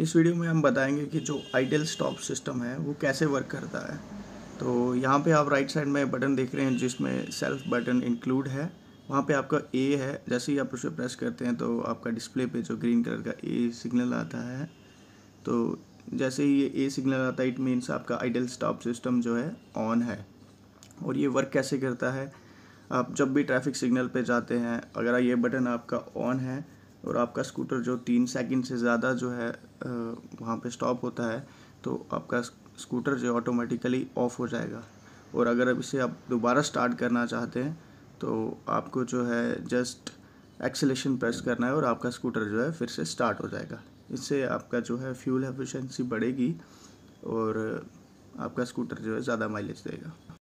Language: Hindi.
इस वीडियो में हम बताएंगे कि जो आइडल स्टॉप सिस्टम है वो कैसे वर्क करता है तो यहाँ पे आप राइट साइड में बटन देख रहे हैं जिसमें सेल्फ बटन इंक्लूड है वहाँ पे आपका ए है जैसे ही आप उसे प्रेस करते हैं तो आपका डिस्प्ले पे जो ग्रीन कलर का ए सिग्नल आता है तो जैसे ही ये ए सिग्नल आता है इट मीन्स आपका आइडल स्टॉप सिस्टम जो है ऑन है और ये वर्क कैसे करता है आप जब भी ट्रैफिक सिग्नल पर जाते हैं अगर ये बटन आपका ऑन है और आपका स्कूटर जो तीन सेकंड से ज़्यादा जो है वहाँ पे स्टॉप होता है तो आपका स्कूटर जो ऑटोमेटिकली ऑफ़ हो जाएगा और अगर अब इसे आप दोबारा स्टार्ट करना चाहते हैं तो आपको जो है जस्ट एक्सेलेशन प्रेस करना है और आपका स्कूटर जो है फिर से स्टार्ट हो जाएगा इससे आपका जो है फ्यूल एफिशेंसी बढ़ेगी और आपका स्कूटर जो है ज़्यादा माइलेज देगा